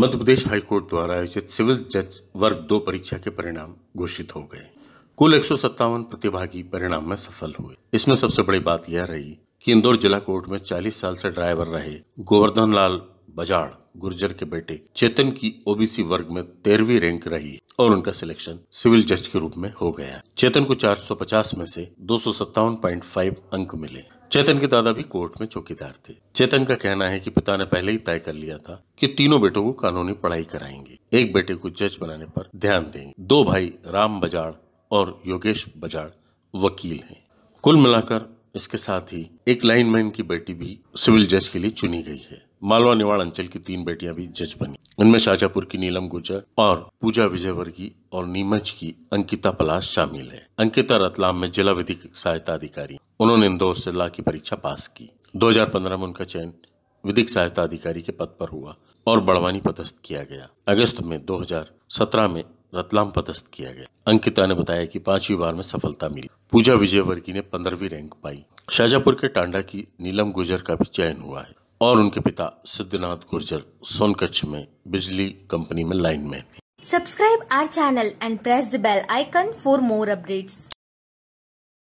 मध्य प्रदेश high court द्वारा आयोजित civil जज वर्ग दो परीक्षा के परिणाम घोषित हो गए कुल एक प्रतिभागी परिणाम में सफल हुए इसमें सबसे बड़ी बात यह रही कि इंदौर जिला कोर्ट में 40 साल से ड्राइवर रहे गोवर्धन लाल बजाड़ गुर्जर के बेटे चेतन की ओबीसी वर्ग में तेरहवीं रैंक रही और उनका सिलेक्शन सिविल जज के रूप में हो गया चेतन को 450 में से दो अंक मिले चेतन के दादा भी कोर्ट में चौकीदार थे चेतन का कहना है कि पिता ने पहले ही तय कर लिया था कि तीनों बेटों को कानूनी पढ़ाई कराएंगे एक बेटे को जज बनाने पर ध्यान देंगे दो भाई राम बजाड़ और योगेश बजाड़ वकील हैं कुल मिलाकर इसके साथ ही एक लाइनमैन की बेटी भी सिविल जज के लिए चुनी गई है मालवा निवाड़ अंचल की तीन बेटियां भी जज बनी उनमें शाजापुर की नीलम गुजर और पूजा विजयवर्गी और नीमच की अंकिता पलाश शामिल है अंकिता रतलाम में जिला विधिक सहायता अधिकारी उन्होंने इंदौर से ला की परीक्षा पास की 2015 में उनका चयन विधिक सहायता अधिकारी के पद पर हुआ और बड़वानी पदस्थ किया गया अगस्त में 2017 में रतलाम पदस्थ किया गया अंकिता ने बताया कि पांचवी बार में सफलता मिली पूजा विजयवर्गी ने पंद्रहवीं रैंक पाई शाजापुर के टांडा की नीलम गुर्जर का भी चयन हुआ है और उनके पिता सिद्धनाथ गुर्जर सोनकच्छ में बिजली कंपनी में lineman subscribe our channel and press the bell icon for more updates